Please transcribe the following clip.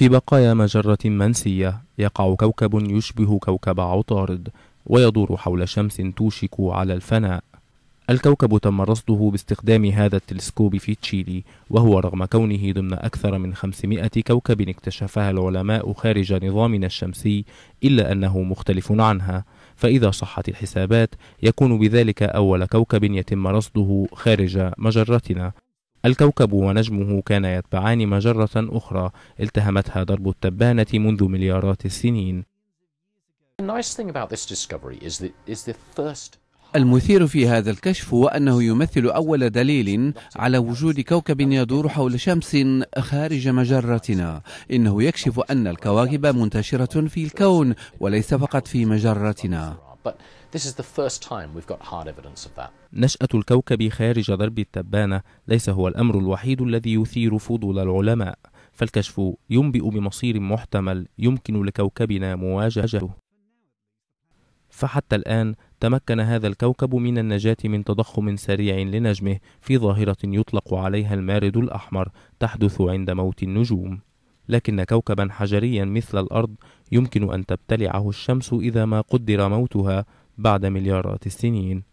في بقايا مجرة منسية يقع كوكب يشبه كوكب عطارد ويدور حول شمس توشك على الفناء الكوكب تم رصده باستخدام هذا التلسكوب في تشيلي وهو رغم كونه ضمن أكثر من 500 كوكب اكتشفها العلماء خارج نظامنا الشمسي إلا أنه مختلف عنها فإذا صحت الحسابات يكون بذلك أول كوكب يتم رصده خارج مجرتنا الكوكب ونجمه كان يتبعان مجرة أخرى التهمتها درب التبانة منذ مليارات السنين المثير في هذا الكشف هو أنه يمثل أول دليل على وجود كوكب يدور حول شمس خارج مجرتنا إنه يكشف أن الكواكب منتشرة في الكون وليس فقط في مجرتنا But this is the first time we've got hard evidence of that. نشأة الكوكب خارج درب التبانة ليس هو الأمر الوحيد الذي يثير فضول العلماء، فالكشف ينبئ بمصير محتمل يمكن لكوكبنا مواجهته. فحتى الآن تمكن هذا الكوكب من النجاة من تضخم سريع لنجمه في ظاهرة يطلق عليها المارد الأحمر تحدث عند موت النجوم. لكن كوكبا حجريا مثل الأرض يمكن أن تبتلعه الشمس إذا ما قدر موتها بعد مليارات السنين